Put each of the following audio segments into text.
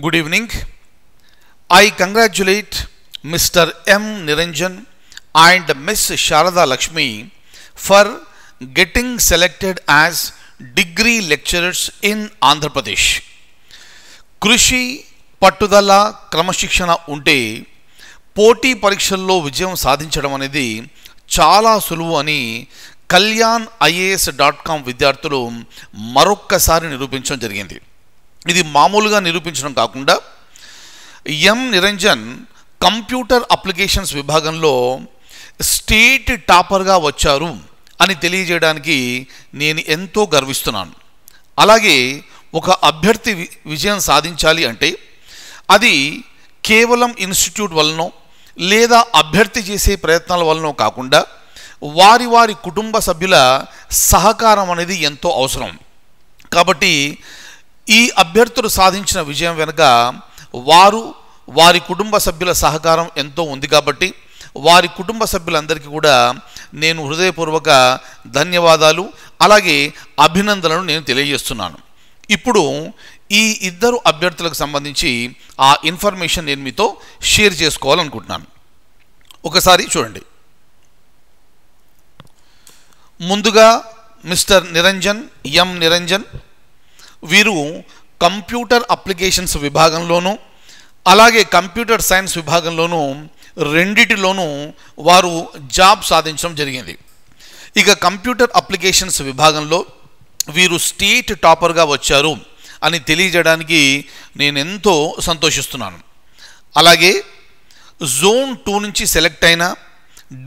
Good evening. I congratulate Mr. M. Niranjan and Miss Sharada Lakshmi for getting selected as degree lecturers in Andhra Pradesh. కృషి పట్టుదల క్రమశిక్షణ ఉంటే పోటీ పరీక్షల్లో విజయం సాధించడం అనేది చాలా సులువు అని కళ్యాణ్ ఐఏఎస్ డాట్ కామ్ విద్యార్థులు మరొక్కసారి నిరూపించడం జరిగింది ఇది మామూలుగా నిరూపించడం కాకుండా ఎం నిరంజన్ కంప్యూటర్ అప్లికేషన్స్ విభాగంలో స్టేట్ టాపర్గా వచ్చారు అని తెలియజేయడానికి నేను ఎంతో గర్విస్తున్నాను అలాగే ఒక అభ్యర్థి విజయం సాధించాలి అంటే అది కేవలం ఇన్స్టిట్యూట్ వలనో లేదా అభ్యర్థి చేసే ప్రయత్నాల వలనో కాకుండా వారి వారి కుటుంబ సభ్యుల సహకారం అనేది ఎంతో అవసరం కాబట్టి ఈ అభ్యర్థులు సాధించిన విజయం వెనుక వారు వారి కుటుంబ సభ్యుల సహకారం ఎంతో ఉంది కాబట్టి వారి కుటుంబ సభ్యులందరికీ కూడా నేను హృదయపూర్వక ధన్యవాదాలు అలాగే అభినందనలు నేను తెలియజేస్తున్నాను ఇప్పుడు ఈ ఇద్దరు అభ్యర్థులకు సంబంధించి ఆ ఇన్ఫర్మేషన్ నేను మీతో షేర్ చేసుకోవాలనుకుంటున్నాను ఒకసారి చూడండి ముందుగా మిస్టర్ నిరంజన్ ఎం నిరంజన్ వీరు కంప్యూటర్ అప్లికేషన్స్ విభాగంలోనూ అలాగే కంప్యూటర్ సైన్స్ విభాగంలోనూ రెండిటిలోనూ వారు జాబ్ సాధించడం జరిగింది ఇక కంప్యూటర్ అప్లికేషన్స్ విభాగంలో వీరు స్టేట్ టాపర్గా వచ్చారు అని తెలియజేయడానికి నేను ఎంతో సంతోషిస్తున్నాను అలాగే జోన్ టూ నుంచి సెలెక్ట్ అయిన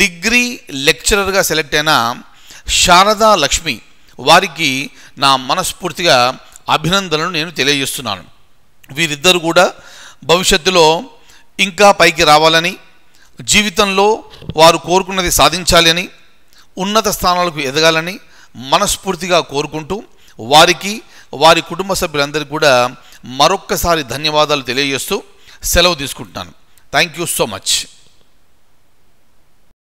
డిగ్రీ లెక్చరర్గా సెలెక్ట్ అయిన శారదా లక్ష్మి వారికి నా మనస్ఫూర్తిగా అభినందనలు నేను తెలియజేస్తున్నాను వీరిద్దరు కూడా భవిష్యత్తులో ఇంకా పైకి రావాలని జీవితంలో వారు కోరుకున్నది సాధించాలని ఉన్నత స్థానాలకు ఎదగాలని మనస్ఫూర్తిగా కోరుకుంటూ వారికి వారి కుటుంబ సభ్యులందరికీ కూడా మరొక్కసారి ధన్యవాదాలు తెలియజేస్తూ సెలవు తీసుకుంటున్నాను థ్యాంక్ యూ సో మచ్